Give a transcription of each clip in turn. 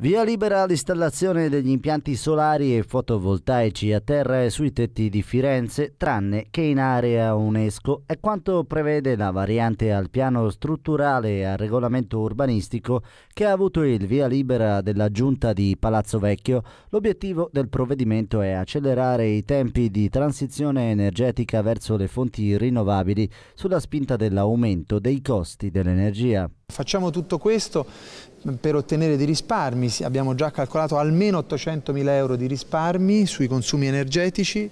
Via libera all'installazione degli impianti solari e fotovoltaici a terra e sui tetti di Firenze, tranne che in area UNESCO, è quanto prevede la variante al piano strutturale e al regolamento urbanistico che ha avuto il via libera della giunta di Palazzo Vecchio. L'obiettivo del provvedimento è accelerare i tempi di transizione energetica verso le fonti rinnovabili sulla spinta dell'aumento dei costi dell'energia. Facciamo tutto questo per ottenere dei risparmi, abbiamo già calcolato almeno 800 mila euro di risparmi sui consumi energetici,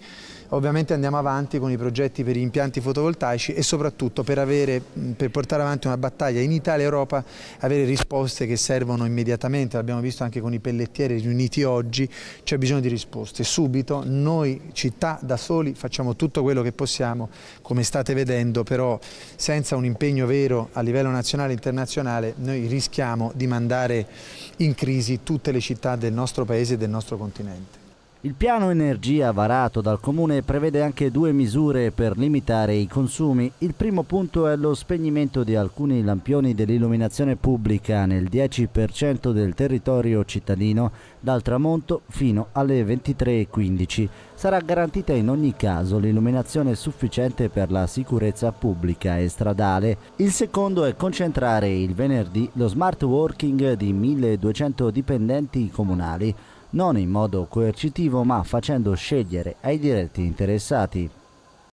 ovviamente andiamo avanti con i progetti per gli impianti fotovoltaici e soprattutto per, avere, per portare avanti una battaglia in Italia e Europa, avere risposte che servono immediatamente, l'abbiamo visto anche con i pellettieri riuniti oggi, c'è bisogno di risposte subito, noi città da soli facciamo tutto quello che possiamo, come state vedendo, però senza un impegno vero a livello nazionale e internazionale noi rischiamo di mandare in crisi tutte le città del nostro paese e del nostro continente. Il piano energia varato dal comune prevede anche due misure per limitare i consumi. Il primo punto è lo spegnimento di alcuni lampioni dell'illuminazione pubblica nel 10% del territorio cittadino dal tramonto fino alle 23.15. Sarà garantita in ogni caso l'illuminazione sufficiente per la sicurezza pubblica e stradale. Il secondo è concentrare il venerdì lo smart working di 1200 dipendenti comunali non in modo coercitivo ma facendo scegliere ai diretti interessati.